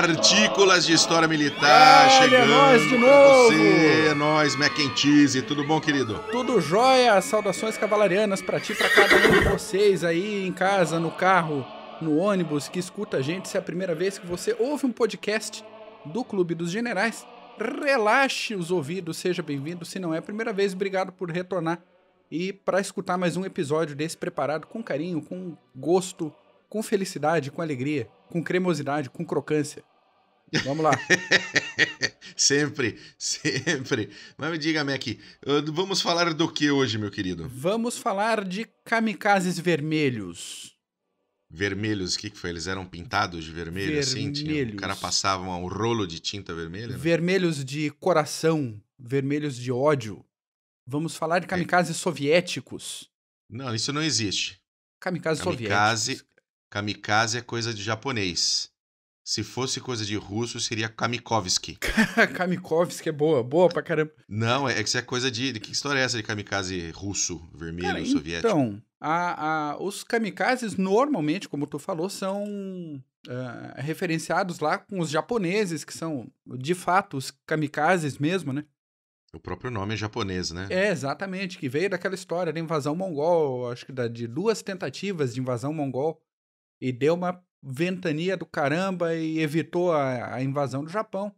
Partículas de História Militar é, é chegando. É nóis de novo. Você, é nóis, Mac and Cheese. Tudo bom, querido? Tudo jóia. Saudações cavalarianas para ti, para cada um de vocês aí em casa, no carro, no ônibus, que escuta a gente. Se é a primeira vez que você ouve um podcast do Clube dos Generais, relaxe os ouvidos, seja bem-vindo. Se não é a primeira vez, obrigado por retornar. E para escutar mais um episódio desse preparado com carinho, com gosto, com felicidade, com alegria, com cremosidade, com crocância. Vamos lá. sempre, sempre. Mas me diga, Mac, vamos falar do que hoje, meu querido? Vamos falar de kamikazes vermelhos. Vermelhos, o que, que foi? Eles eram pintados de vermelho, vermelhos. assim? Tinha, o cara passava um rolo de tinta vermelha? Né? Vermelhos de coração, vermelhos de ódio. Vamos falar de kamikazes é. soviéticos. Não, isso não existe. Kamikaze, kamikaze soviéticos. Kamikaze é coisa de japonês. Se fosse coisa de russo, seria Kamikovski. Kamikovski é boa, boa pra caramba. Não, é, é que isso é coisa de, de. Que história é essa de kamikaze russo, vermelho, Cara, soviético? Então, a, a, os kamikazes normalmente, como tu falou, são uh, referenciados lá com os japoneses, que são de fato os kamikazes mesmo, né? O próprio nome é japonês, né? É, exatamente, que veio daquela história da invasão mongol, acho que da, de duas tentativas de invasão mongol, e deu uma ventania do caramba e evitou a, a invasão do Japão.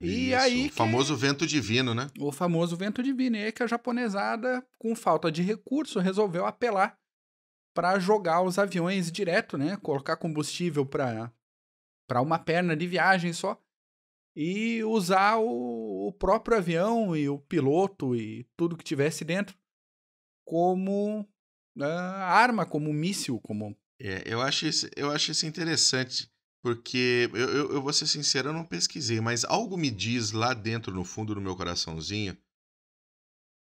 E Isso, aí o que... famoso vento divino, né? O famoso vento divino. E aí que a japonesada, com falta de recurso, resolveu apelar para jogar os aviões direto, né? Colocar combustível para uma perna de viagem só. E usar o, o próprio avião e o piloto e tudo que tivesse dentro como uh, arma, como míssil, como é, eu, acho isso, eu acho isso interessante, porque eu, eu, eu, vou ser sincero, eu não pesquisei, mas algo me diz lá dentro, no fundo do meu coraçãozinho,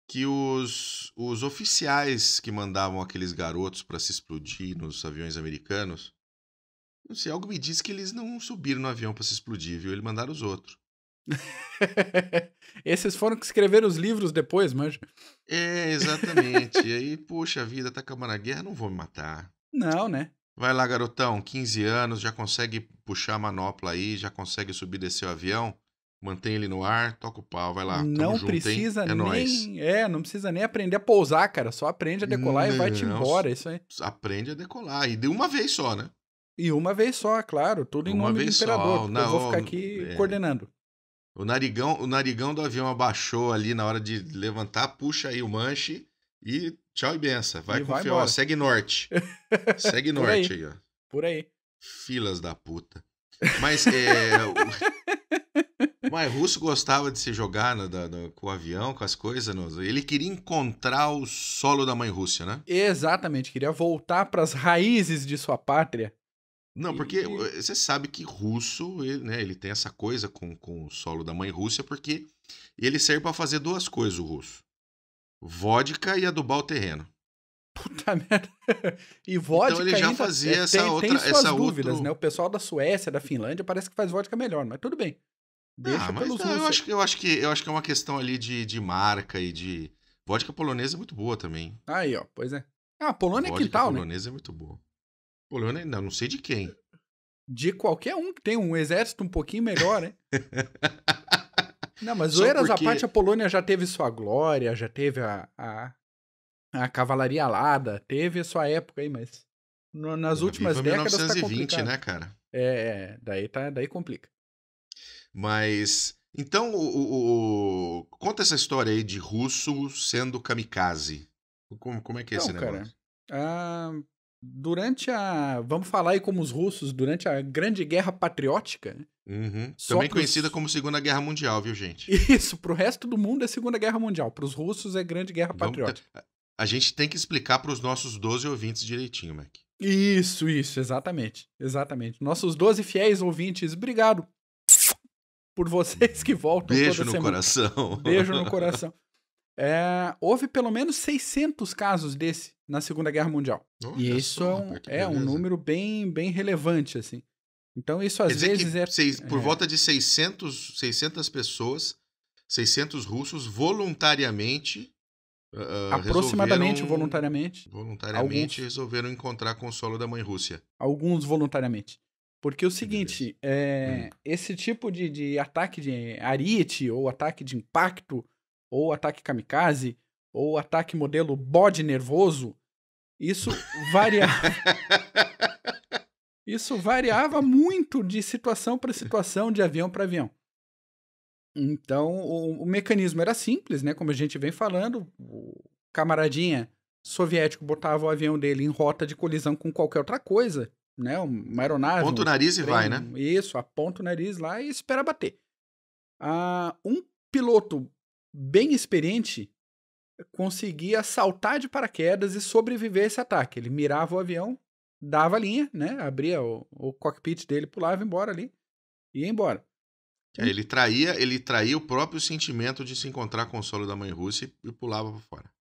que os, os oficiais que mandavam aqueles garotos para se explodir nos aviões americanos, não sei, algo me diz que eles não subiram no avião para se explodir, viu? Eles mandaram os outros. Esses foram que escreveram os livros depois, mas. É, exatamente. e aí, poxa vida, tá acabando a guerra, não vou me matar. Não, né? Vai lá, garotão, 15 anos, já consegue puxar a manopla aí, já consegue subir e descer o avião, mantém ele no ar, toca o pau, vai lá. Não junto, precisa é nem. É, não precisa nem aprender a pousar, cara. Só aprende a decolar não, e vai-te embora. Isso aí. Aprende a decolar. E de uma vez só, né? E uma vez só, claro, tudo em uma nome do imperador. Só, Não, eu vou ficar aqui é, coordenando. O narigão, o narigão do avião abaixou ali na hora de levantar, puxa aí o manche e Tchau e benção. Vai e com fé, ó. Segue norte. Segue norte aí. aí, ó. Por aí. Filas da puta. Mas é. Mas russo gostava de se jogar no, no, no, com o avião, com as coisas. ele queria encontrar o solo da mãe Rússia, né? Exatamente, queria voltar para as raízes de sua pátria. Não, porque você sabe que russo, ele, né, ele tem essa coisa com, com o solo da mãe Rússia, porque ele serve para fazer duas coisas, o russo vodka e adubar o terreno. Puta merda. E então, vodka então ele já ainda, fazia é, essa tem, outra tem suas essa dúvidas, né? O pessoal da Suécia, da Finlândia, parece que faz vodka melhor, mas tudo bem. Deixa ah, mas não, eu acho, eu acho que eu acho que é uma questão ali de, de marca e de vodka polonesa é muito boa também. Aí, ó, pois é. Ah, Polônia é vodka é quintal, tal, né? polonesa é muito boa. Polônia, não, não sei de quem. De qualquer um que tem um exército um pouquinho melhor, né? Não, mas zoeiras porque... à parte, a Polônia já teve sua glória, já teve a, a, a cavalaria alada, teve a sua época aí, mas no, nas últimas Viva décadas 1920, tá né, cara? É, é, daí, tá, daí complica. Mas, então, o, o, conta essa história aí de russo sendo kamikaze. Como, como é que é esse então, negócio? Cara, ah, a, durante a... Vamos falar aí como os russos, durante a Grande Guerra Patriótica né? Uhum. Também pros... conhecida como Segunda Guerra Mundial, viu, gente? Isso, pro resto do mundo é Segunda Guerra Mundial. Pros russos é Grande Guerra Patriótica. A gente tem que explicar para os nossos 12 ouvintes direitinho, Mac. Isso, isso, exatamente. Exatamente. Nossos 12 fiéis ouvintes, obrigado por vocês que voltam Beijo toda no semana. coração. Beijo no coração. É, houve pelo menos 600 casos desse na Segunda Guerra Mundial. e isso é, um, é um número bem, bem relevante, assim. Então, isso às vezes é... Seis, por é... volta de 600, 600 pessoas, 600 russos, voluntariamente... Uh, Aproximadamente voluntariamente. Voluntariamente alguns, resolveram encontrar consolo da mãe Rússia. Alguns voluntariamente. Porque o seguinte, é, hum. esse tipo de, de ataque de ariete, ou ataque de impacto, ou ataque kamikaze, ou ataque modelo bode nervoso, isso varia. Isso variava muito de situação para situação, de avião para avião. Então, o, o, mecanismo era simples, né? Como a gente vem falando, o camaradinha soviético botava o avião dele em rota de colisão com qualquer outra coisa, né? Uma aeronave. Aponta o nariz um, e vai, né? Isso, aponta o nariz lá e espera bater. Ah, um piloto bem experiente conseguia saltar de paraquedas e sobreviver a esse ataque. Ele mirava o avião, dava a linha, né? Abria o, o cockpit dele, pulava embora ali e ia embora. É, ele traía, ele traía o próprio sentimento de se encontrar com o solo da mãe russa e pulava para fora.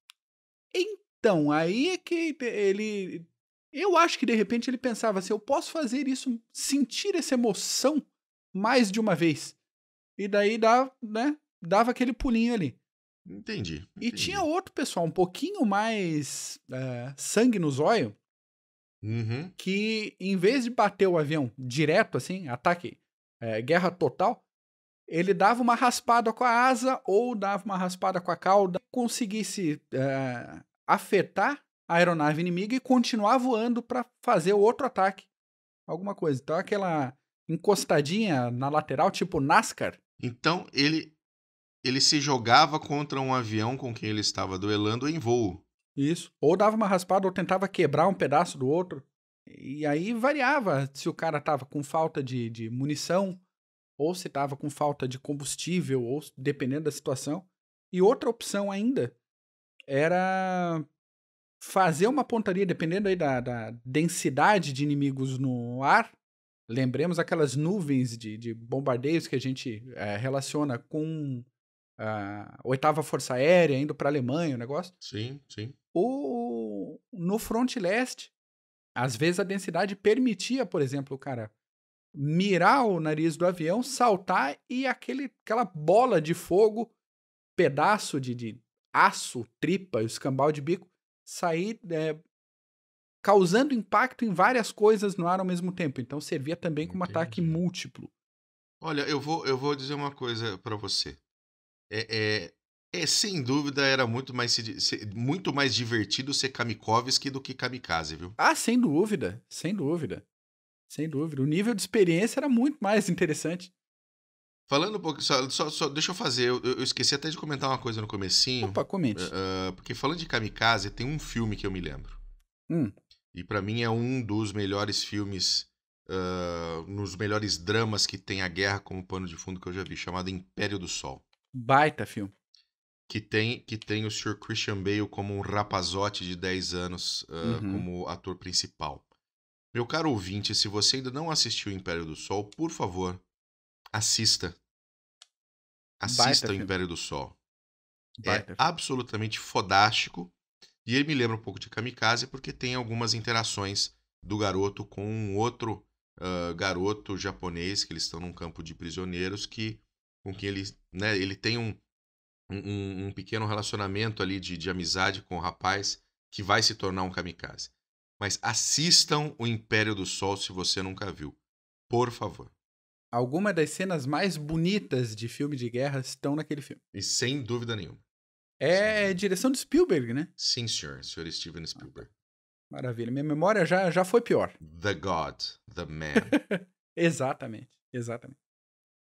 Então, aí é que ele eu acho que de repente ele pensava assim, eu posso fazer isso, sentir essa emoção mais de uma vez. E daí dava, né, dava aquele pulinho ali. Entendi, entendi. E tinha outro pessoal um pouquinho mais eh, sangue no zóio, Uhum. Que em vez de bater o avião direto, assim, ataque, é, guerra total, ele dava uma raspada com a asa ou dava uma raspada com a cauda, conseguisse é, afetar a aeronave inimiga e continuar voando para fazer o outro ataque. Alguma coisa. Então, aquela encostadinha na lateral, tipo NASCAR. Então, ele, ele se jogava contra um avião com quem ele estava duelando em voo. Isso. Ou dava uma raspada, ou tentava quebrar um pedaço do outro. E aí variava se o cara tava com falta de, de munição, ou se tava com falta de combustível, ou dependendo da situação. E outra opção ainda era fazer uma pontaria, dependendo aí da, da densidade de inimigos no ar. Lembremos aquelas nuvens de, de bombardeios que a gente é, relaciona com a ah, oitava força aérea indo para a Alemanha, o negócio. Sim, sim ou no front leste. Às vezes a densidade permitia, por exemplo, o cara mirar o nariz do avião, saltar e aquele, aquela bola de fogo, pedaço de, de aço, tripa, escambau de bico, sair é, causando impacto em várias coisas no ar ao mesmo tempo. Então servia também como Entendi. ataque múltiplo. Olha, eu vou, eu vou dizer uma coisa para você. É, é, é, sem dúvida, era muito mais, muito mais divertido ser Kamikovski do que Kamikaze, viu? Ah, sem dúvida, sem dúvida. Sem dúvida. O nível de experiência era muito mais interessante. Falando um pouco, só, só, só deixa eu fazer, eu, eu, esqueci até de comentar uma coisa no comecinho. Opa, comente. Uh, porque falando de Kamikaze, tem um filme que eu me lembro. Hum. E para mim é um dos melhores filmes, uh, nos melhores dramas que tem a guerra como pano de fundo que eu já vi, chamado Império do Sol. Baita filme que tem, que tem o Sr. Christian Bale como um rapazote de 10 anos uh, uhum. como ator principal. Meu caro ouvinte, se você ainda não assistiu Império do Sol, por favor, assista. Assista o Império do Sol. É Baita, é absolutamente fodástico. E ele me lembra um pouco de Kamikaze porque tem algumas interações do garoto com um outro uh, garoto japonês que eles estão num campo de prisioneiros que com quem ele, né, ele tem um, um, um pequeno relacionamento ali de, de amizade com o rapaz que vai se tornar um kamikaze. Mas assistam O Império do Sol se você nunca viu. Por favor. Algumas das cenas mais bonitas de filme de guerra estão naquele filme. E sem dúvida nenhuma. É Sim. direção de Spielberg, né? Sim, senhor. Senhor Steven Spielberg. Ah, tá. Maravilha. Minha memória já, já foi pior. The God, The Man. exatamente, exatamente.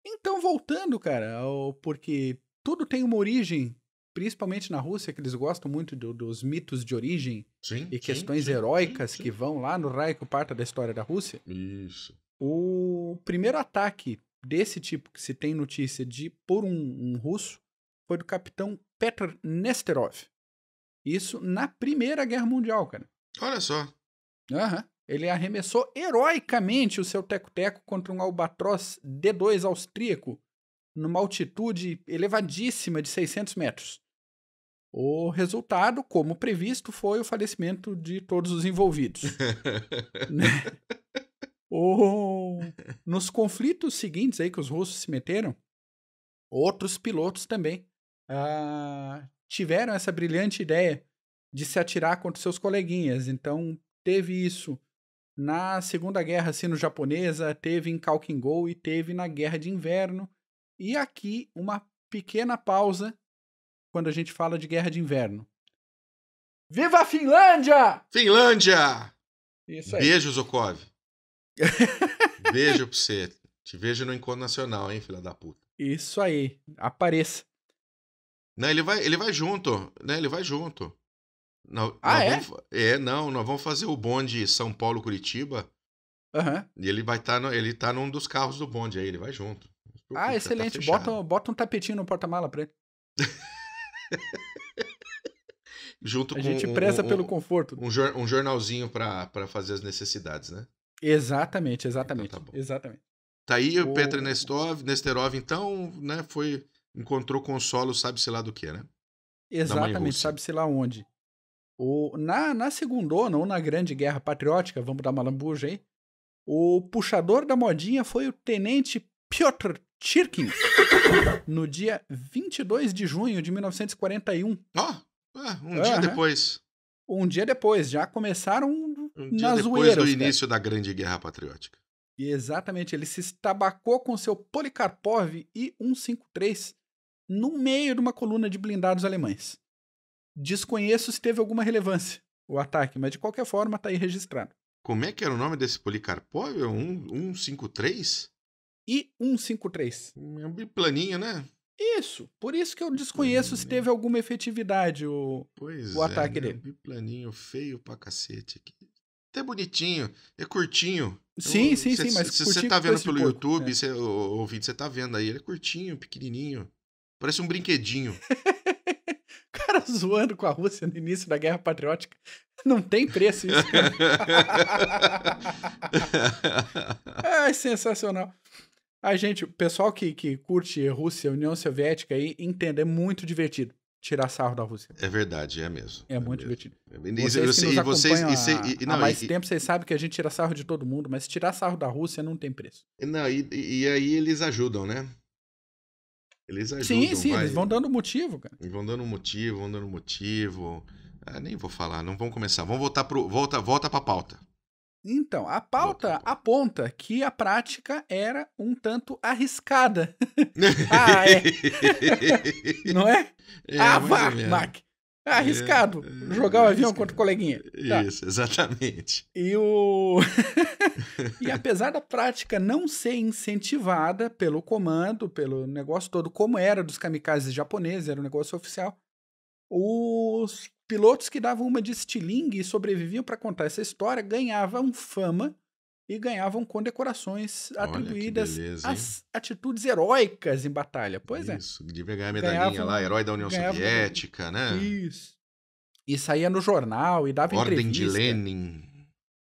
Então, voltando, cara, ao porque tudo tem uma origem, principalmente na Rússia, que eles gostam muito do, dos mitos de origem sim, e sim, questões sim, heróicas que vão lá no raio que parta da história da Rússia. Isso. O primeiro ataque desse tipo que se tem notícia de por um, um russo foi do capitão Petr Nesterov. Isso na Primeira Guerra Mundial, cara. Olha só. Uhum. Ele arremessou heroicamente o seu teco-teco contra um albatroz D2 austríaco numa altitude elevadíssima de 600 metros. O resultado, como previsto, foi o falecimento de todos os envolvidos. Né? o... Nos conflitos seguintes aí que os russos se meteram, outros pilotos também ah, tiveram essa brilhante ideia de se atirar contra seus coleguinhas. Então, teve isso na Segunda Guerra Sino-Japonesa, teve em Kalkingol e teve na Guerra de Inverno e aqui uma pequena pausa quando a gente fala de guerra de inverno. Viva a Finlândia! Finlândia! Isso aí. Beijo, Zokov. Beijo pra você. Te vejo no encontro nacional, hein, filha da puta. Isso aí. Apareça. Não, ele vai, ele vai junto, né? Ele vai junto. Não, ah, é? Vamos, é, não, nós vamos fazer o bonde São Paulo-Curitiba. Uhum. E ele vai estar, tá ele tá num dos carros do bonde aí, ele vai junto. Ah, tá excelente. Tá bota, bota um tapetinho no porta-mala pra ele. Junto a com gente preza um, um, pelo conforto. Um, jor, um jornalzinho para fazer as necessidades, né? Exatamente, então exatamente. Então tá, exatamente. tá aí o, o Petra Nestov, Nesterov, então, né, foi encontrou consolo, sabe-se lá do que, né? Exatamente, sabe-se lá onde. O, na, na segundona, ou na Grande Guerra Patriótica, vamos dar uma lambuja aí, o puxador da modinha foi o tenente Piotr Tirkin, no dia 22 de junho de 1941. Ó, oh, um uhum. dia depois. Um dia depois, já começaram um dia na depois do início da Grande Guerra Patriótica. Exatamente, ele se estabacou com seu Polikarpov e 153 no meio de uma coluna de blindados alemães. Desconheço se teve alguma relevância o ataque, mas de qualquer forma está aí registrado. Como é que era o nome desse Polikarpov? 153? É e 153. É um biplaninho, né? Isso. Por isso que eu desconheço se né? teve alguma efetividade o, pois o ataque é, né? dele. biplaninho feio pra cacete aqui. Até bonitinho, é curtinho. Sim, sim, cê, sim, mas se você tá vendo pelo pouco, YouTube, né? cê, ouvinte, você tá vendo aí, ele é curtinho, pequenininho. Parece um brinquedinho. cara zoando com a Rússia no início da Guerra Patriótica. Não tem preço isso, cara. é sensacional. A gente, o pessoal que, que curte Rússia, União Soviética aí, entenda, é muito divertido tirar sarro da Rússia. É verdade, é mesmo. É, é muito mesmo. divertido. vocês que nos e vocês, e não, há mais e, tempo, vocês sabem que a gente tira sarro de todo mundo, mas tirar sarro da Rússia não tem preço. Não, e, aí eles ajudam, né? Eles ajudam. Sim, sim, vai, eles vão dando motivo, cara. Vão dando motivo, vão dando motivo. Ah, nem vou falar, não vamos começar. Vamos voltar pro. Volta, volta pra pauta. Então, a pauta aponta que a prática era um tanto arriscada. ah, é. Não é? é ah, vá, Mac. É arriscado. É, é, jogar o avião contra o coleguinha. Tá. Isso, exatamente. E o. e apesar da prática não ser incentivada pelo comando, pelo negócio todo, como era dos kamikazes japoneses, era um negócio oficial, os Pilotos que davam uma de estilingue e sobreviviam para contar essa história ganhavam fama e ganhavam condecorações Olha, atribuídas beleza, às atitudes heróicas em batalha. Pois isso, é. Isso, devia ganhar a medalhinha ganhavam, lá, herói da União ganhavam, Soviética, né? Isso. E saía no jornal e dava Ordem entrevista. Ordem de Lenin.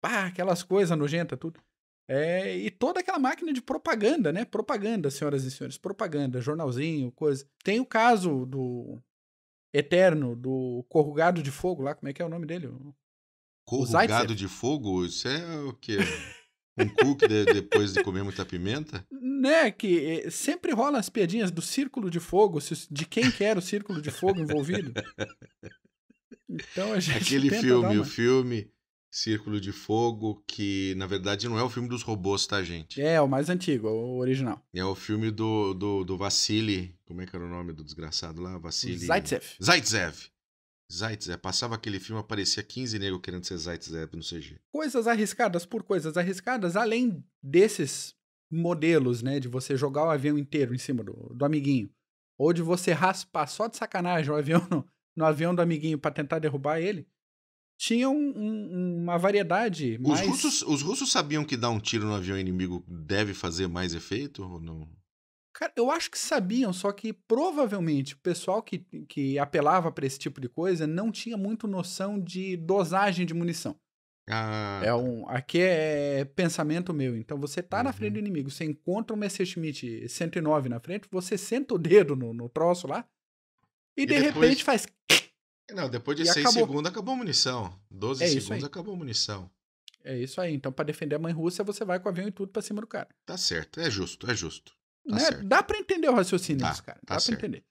Pá, aquelas coisas nojentas, tudo. É, e toda aquela máquina de propaganda, né? Propaganda, senhoras e senhores, propaganda, jornalzinho, coisa. Tem o caso do Eterno, do Corrugado de Fogo lá, como é que é o nome dele? Corrugado de Fogo? Isso é o quê? Um cook de, depois de comer muita pimenta? Né, que eh, sempre rola as piadinhas do Círculo de Fogo, de quem que era o Círculo de Fogo envolvido. Então a gente Aquele filme, uma... o filme Círculo de Fogo, que na verdade não é o filme dos robôs, tá, gente? É, é o mais antigo, o original. É o filme do, do, do Vassili. Como é que era o nome do desgraçado lá? Vassili. Zaitsev. Zaitsev. Zaitsev. Passava aquele filme, aparecia 15 negros querendo ser Zaitsev no CG. Coisas arriscadas por coisas arriscadas, além desses modelos, né? De você jogar o avião inteiro em cima do, do amiguinho. Ou de você raspar só de sacanagem o avião no, no avião do amiguinho para tentar derrubar ele tinha um, um, uma variedade mais... Os russos, os russos sabiam que dar um tiro no avião inimigo deve fazer mais efeito ou não? Cara, eu acho que sabiam, só que provavelmente o pessoal que, que apelava para esse tipo de coisa não tinha muito noção de dosagem de munição. Ah. É tá. um, aqui é pensamento meu. Então você tá uhum. na frente uhum. do inimigo, você encontra um Messerschmitt 109 na frente, você senta o dedo no, no troço lá e, e de depois... repente faz não, depois de e 6 acabou. segundos acabou a munição. 12 é segundos acabou a munição. É isso aí. Então, para defender a mãe russa, você vai com o avião e tudo para cima do cara. Tá certo, é justo, é justo. Tá né? Dá para entender o raciocínio tá, disso, cara. Tá Dá para entender.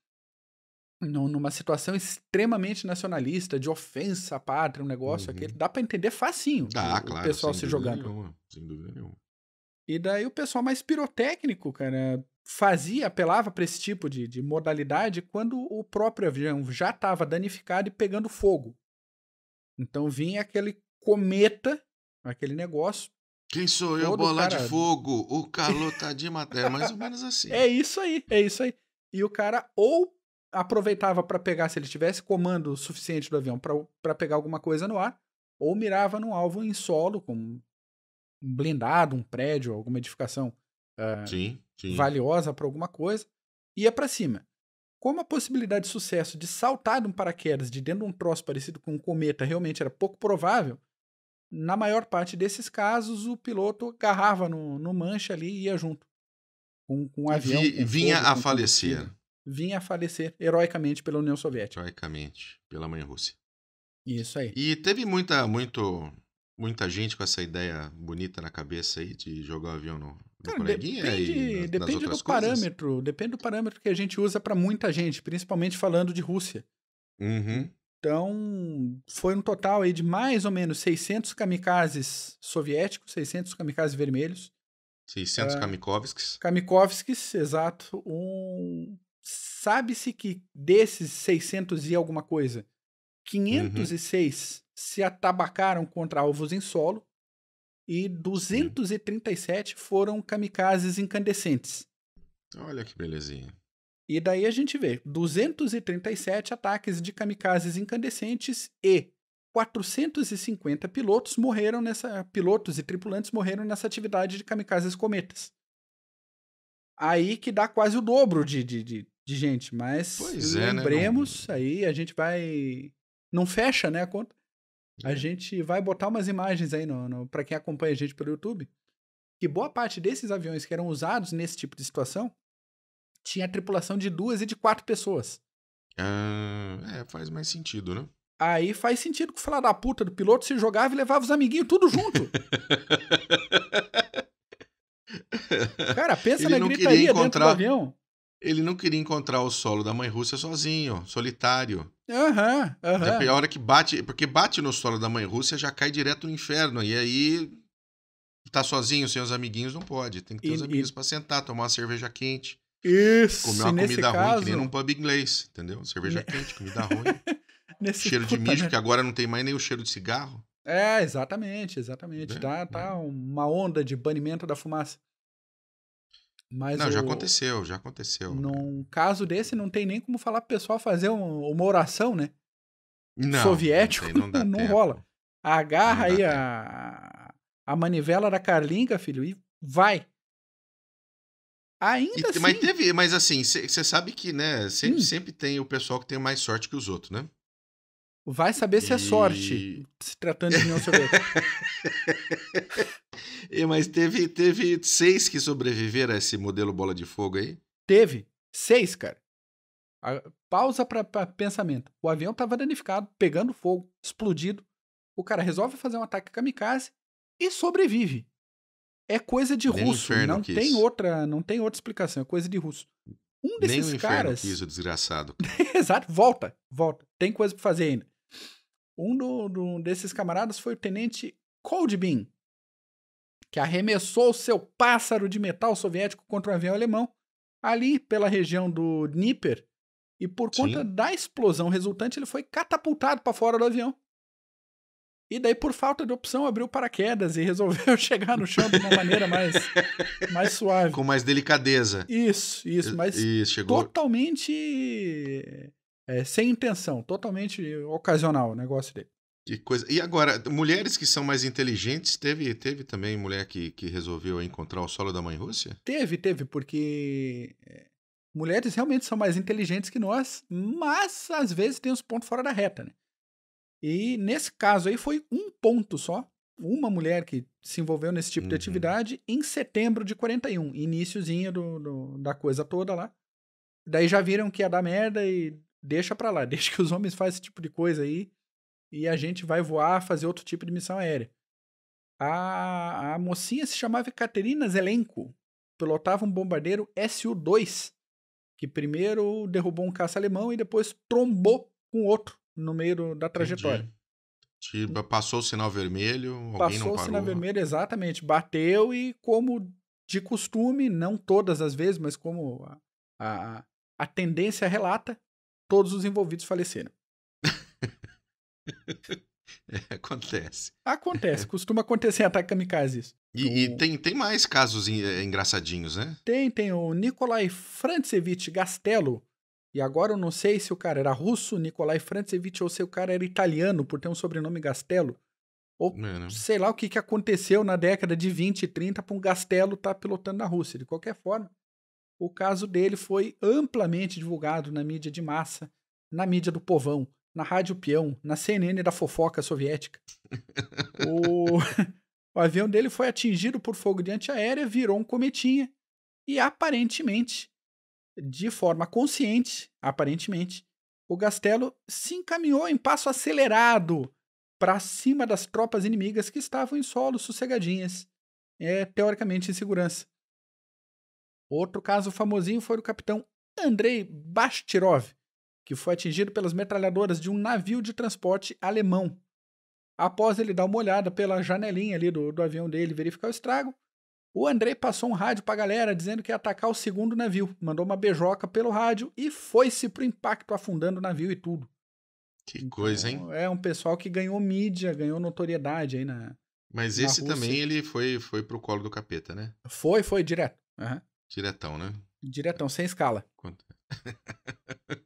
Não, numa situação extremamente nacionalista, de ofensa à pátria, um negócio uhum. aquele, dá para entender facinho. Dá, o, claro. O pessoal se jogando. Nenhuma, sem dúvida nenhuma. E daí o pessoal mais pirotécnico, cara, fazia, apelava para esse tipo de, de modalidade quando o próprio avião já estava danificado e pegando fogo. Então vinha aquele cometa, aquele negócio. Quem sou eu, bola cara... de fogo? O calor tá de matéria, mais ou menos assim. É isso aí, é isso aí. E o cara ou aproveitava para pegar, se ele tivesse comando suficiente do avião para pegar alguma coisa no ar, ou mirava num alvo em solo, com blindado, um prédio, alguma edificação uh, sim, sim. valiosa para alguma coisa, ia é para cima. Como a possibilidade de sucesso de saltar de um paraquedas de dentro de um troço parecido com um cometa realmente era pouco provável, na maior parte desses casos o piloto agarrava no, no mancha ali e ia junto com, com um avião. Vi, com vinha fogo, a falecer. Vinha a falecer heroicamente pela União Soviética. Heroicamente, pela mãe Rússia. Isso aí. E teve muita, muito muita gente com essa ideia bonita na cabeça aí de jogar o um avião no, Cara, depende, na, depende do parâmetro, depende do parâmetro que a gente usa para muita gente, principalmente falando de Rússia. Uhum. Então, foi um total aí de mais ou menos 600 kamikazes soviéticos, 600 kamikazes vermelhos. 600 uh, ah, kamikovskis. Kamikovskis, exato. Um... Sabe-se que desses 600 e alguma coisa, 506 uhum se atabacaram contra alvos em solo e 237 foram kamikazes incandescentes. Olha que belezinha. E daí a gente vê 237 ataques de kamikazes incandescentes e 450 pilotos morreram nessa pilotos e tripulantes morreram nessa atividade de kamikazes cometas. Aí que dá quase o dobro de, de, de, de gente, mas pois lembremos é, né? não... aí a gente vai não fecha, né, a conta. A uhum. gente vai botar umas imagens aí no, no para quem acompanha a gente pelo YouTube, que boa parte desses aviões que eram usados nesse tipo de situação tinha tripulação de duas e de quatro pessoas. Ah, é, faz mais sentido, né? Aí faz sentido que o filho da puta do piloto se jogava e levava os amiguinhos tudo junto. Cara, pensa Ele na gritaria encontrar... dentro do avião. Ele não queria encontrar o solo da mãe russa sozinho, solitário. Aham, uhum, aham. Uhum. A hora que bate, porque bate no solo da mãe Rússia já cai direto no inferno. E aí tá sozinho, sem os amiguinhos, não pode. Tem que ter e, os amiguinhos e... para sentar, tomar uma cerveja quente. Isso, Comer uma comida caso... ruim, que nem num pub inglês, entendeu? Cerveja quente, comida ruim. nesse cheiro de mijo, né? que agora não tem mais nem o cheiro de cigarro. É, exatamente, exatamente. É, tá, é. tá uma onda de banimento da fumaça. Mas não, o, já aconteceu, já aconteceu. Né? Num caso desse, não tem nem como falar pro pessoal fazer um, uma oração, né? Não, Soviético, não, tem, não, não rola. Agarra não aí a, a manivela da Carlinga, filho, e vai. Ainda e, assim. Mas teve, mas assim, você sabe que, né, sempre, hum. sempre tem o pessoal que tem mais sorte que os outros, né? Vai saber se é sorte, se tratando de União Soviética. E, mas teve, teve seis que sobreviveram a esse modelo bola de fogo aí? Teve. Seis, cara. A, pausa para pensamento. O avião estava danificado, pegando fogo, explodido. O cara resolve fazer um ataque kamikaze e sobrevive. É coisa de Nem russo, não tem outra, não tem outra explicação, é coisa de russo. Um desses Nem o caras, quis, o desgraçado. Exato, volta, volta. Tem coisa para fazer ainda. Um do, do, desses camaradas foi o tenente Coldbean, que arremessou seu pássaro de metal soviético contra um avião alemão ali pela região do Dnieper. E por Sim. conta da explosão resultante, ele foi catapultado para fora do avião. E daí, por falta de opção, abriu paraquedas e resolveu chegar no chão de uma maneira mais, mais suave. Com mais delicadeza. Isso, isso, mas isso, chegou... totalmente é, sem intenção, totalmente ocasional o negócio dele. Que coisa. E agora, mulheres que são mais inteligentes, teve, teve também mulher que, que resolveu encontrar o solo da mãe Rússia? Teve, teve, porque eh, mulheres realmente são mais inteligentes que nós, mas às vezes tem os pontos fora da reta, né? E nesse caso aí foi um ponto só, uma mulher que se envolveu nesse tipo uhum. de atividade em setembro de 41, iníciozinho do, do, da coisa toda lá. Daí já viram que ia dar merda e deixa pra lá, deixa que os homens façam esse tipo de coisa aí e a gente vai voar fazer outro tipo de missão aérea. A, a mocinha se chamava Katerina Zelenko, pilotava um bombardeiro Su-2, que primeiro derrubou um caça alemão e depois trombou com outro no meio do, da trajetória. Entendi. Tipo, passou o sinal vermelho, passou o sinal né? vermelho, exatamente. Bateu e, como de costume, não todas as vezes, mas como a, a, a tendência relata, todos os envolvidos faleceram. É, acontece. Acontece, é. costuma acontecer em ataque kamikaze isso. E, o... e, tem, tem mais casos é, engraçadinhos, né? Tem, tem o Nikolai Frantsevich Gastello. E agora eu não sei se o cara era russo, Nikolai Frantsevich, ou se o cara era italiano, por ter um sobrenome Gastello. Ou é, né? sei lá o que, que aconteceu na década de 20 e 30 para um Gastello estar tá pilotando na Rússia. De qualquer forma, o caso dele foi amplamente divulgado na mídia de massa, na mídia do povão na Rádio Peão, na CNN da fofoca soviética. o... o avião dele foi atingido por fogo de antiaérea, virou um cometinha e aparentemente, de forma consciente, aparentemente, o Castelo se encaminhou em passo acelerado para cima das tropas inimigas que estavam em solo sossegadinhas, é, teoricamente em segurança. Outro caso famosinho foi o capitão Andrei Bastirov, que foi atingido pelas metralhadoras de um navio de transporte alemão. Após ele dar uma olhada pela janelinha ali do, do avião dele verificar o estrago, o André passou um rádio para a galera dizendo que ia atacar o segundo navio, mandou uma beijoca pelo rádio e foi-se pro impacto afundando o navio e tudo. Que coisa, então, hein? É, é um pessoal que ganhou mídia, ganhou notoriedade aí na. Mas na esse Rússia. também ele foi foi pro colo do capeta, né? Foi, foi direto. Uhum. Diretão, né? Diretão, sem escala. Quanto...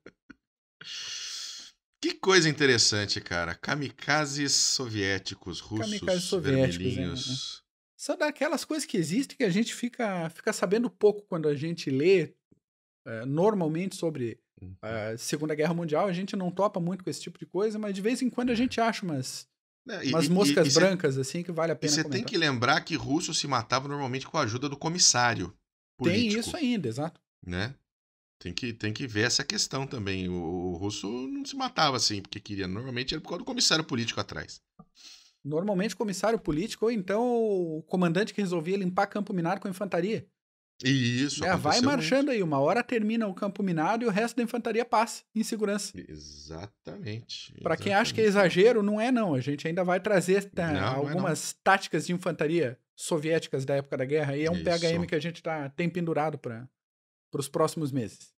Que coisa interessante, cara. Kamikazes soviéticos, russos, Kamikazes soviéticos, vermelhinhos. É, São daquelas coisas que existem que a gente fica, fica sabendo pouco quando a gente lê eh, normalmente sobre a uhum. eh, Segunda Guerra Mundial. A gente não topa muito com esse tipo de coisa, mas de vez em quando a é. gente acha umas, é, e, umas moscas e, e, brancas, cê, assim, que vale a pena. você tem que lembrar que russo se matava normalmente com a ajuda do comissário. Político, tem isso ainda, exato. Né? Tem que, tem que ver essa questão também. O, o russo não se matava assim porque queria. Normalmente era por causa do comissário político atrás. Normalmente comissário político ou então o comandante que resolvia limpar campo minado com a infantaria. isso. É, vai marchando muito. aí. Uma hora termina o campo minado e o resto da infantaria passa em segurança. Exatamente. Para quem acha que é exagero, não é não. A gente ainda vai trazer tá, não, é algumas não táticas de infantaria soviéticas da época da guerra. E é um isso. PHM que a gente tá, tem pendurado para para os próximos meses.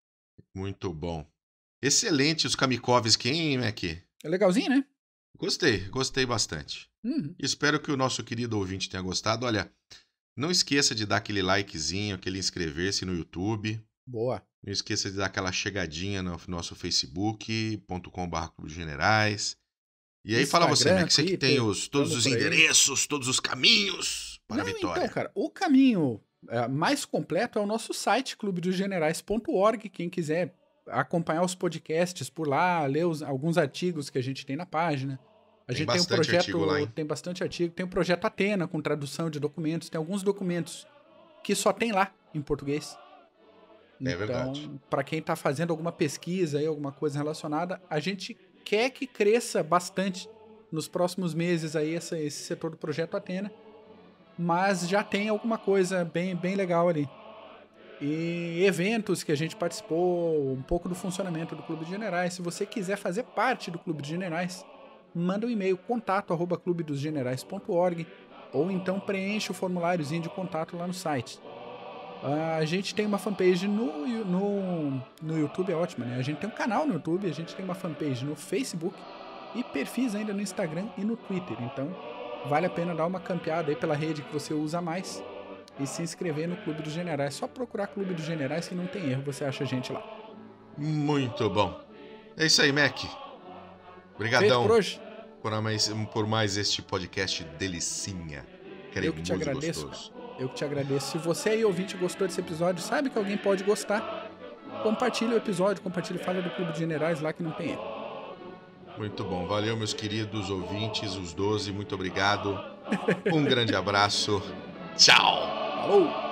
Muito bom. Excelente os Kamikovs, quem, Mac? É legalzinho, né? Gostei, gostei bastante. Uhum. Espero que o nosso querido ouvinte tenha gostado. Olha, não esqueça de dar aquele likezinho, aquele inscrever-se no YouTube. Boa. Não esqueça de dar aquela chegadinha no nosso facebook.com.br Clube Generais. E aí Instagram, fala você, Mac, você que tem, tem os, todos os endereços, todos os caminhos para não, a vitória. Então, cara, o caminho é, mais completo é o nosso site, clubedogenerais.org. Quem quiser acompanhar os podcasts por lá, ler os, alguns artigos que a gente tem na página. A tem gente tem um projeto, lá, tem bastante artigo, tem o um projeto Atena com tradução de documentos, tem alguns documentos que só tem lá em português. É então, verdade. Para quem está fazendo alguma pesquisa aí, alguma coisa relacionada, a gente quer que cresça bastante nos próximos meses aí esse setor do projeto Atena mas já tem alguma coisa bem, bem legal ali. E eventos que a gente participou, um pouco do funcionamento do Clube de Generais. Se você quiser fazer parte do Clube de Generais, manda um e-mail contato arroba clubedosgenerais.org ou então preenche o formuláriozinho de contato lá no site. Ah, a gente tem uma fanpage no, no, no YouTube, é ótima, né? A gente tem um canal no YouTube, a gente tem uma fanpage no Facebook e perfis ainda no Instagram e no Twitter. Então, vale a pena dar uma campeada aí pela rede que você usa mais e se inscrever no Clube dos Generais. só procurar Clube dos Generais que não tem erro, você acha a gente lá. Muito bom. É isso aí, Mac. Obrigadão por, hoje. por, mais, por mais este podcast delicinha. Creio Eu que te agradeço. Eu que te agradeço. Se você aí ouvinte gostou desse episódio, sabe que alguém pode gostar. Compartilha o episódio, compartilha, fala do Clube dos Generais lá que não tem erro. Muito bom. Valeu, meus queridos ouvintes, os 12. Muito obrigado. Um grande abraço. Tchau. Falou.